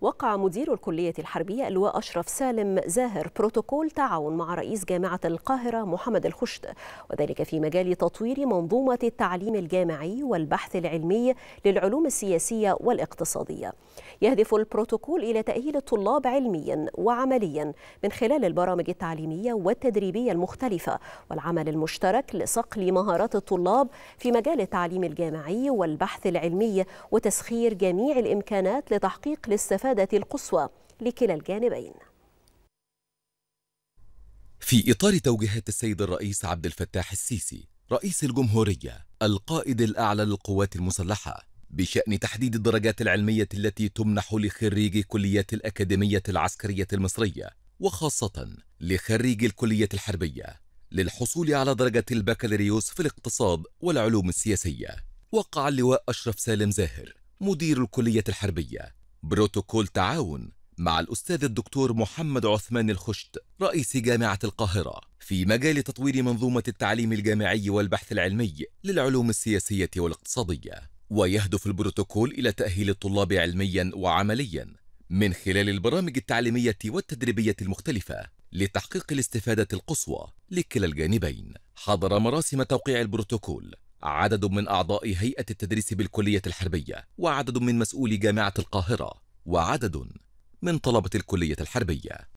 وقع مدير الكلية الحربية اللواء أشرف سالم زاهر بروتوكول تعاون مع رئيس جامعة القاهرة محمد الخشت وذلك في مجال تطوير منظومة التعليم الجامعي والبحث العلمي للعلوم السياسية والاقتصادية يهدف البروتوكول إلى تأهيل الطلاب علميا وعمليا من خلال البرامج التعليمية والتدريبية المختلفة والعمل المشترك لصقل مهارات الطلاب في مجال التعليم الجامعي والبحث العلمي وتسخير جميع الإمكانات لتحقيق الاستفادة الاستفادة القصوى لكلا الجانبين في إطار توجيهات السيد الرئيس عبد الفتاح السيسي رئيس الجمهورية القائد الأعلى للقوات المسلحة بشأن تحديد الدرجات العلمية التي تمنح لخريجي كليات الأكاديمية العسكرية المصرية وخاصة لخريجي الكلية الحربية للحصول على درجة البكالوريوس في الاقتصاد والعلوم السياسية وقع اللواء أشرف سالم زاهر مدير الكلية الحربية بروتوكول تعاون مع الأستاذ الدكتور محمد عثمان الخشت رئيس جامعة القاهرة في مجال تطوير منظومة التعليم الجامعي والبحث العلمي للعلوم السياسية والاقتصادية ويهدف البروتوكول إلى تأهيل الطلاب علميا وعمليا من خلال البرامج التعليمية والتدريبية المختلفة لتحقيق الاستفادة القصوى لكلا الجانبين حضر مراسم توقيع البروتوكول عدد من أعضاء هيئة التدريس بالكلية الحربية وعدد من مسؤولي جامعة القاهرة وعدد من طلبة الكلية الحربية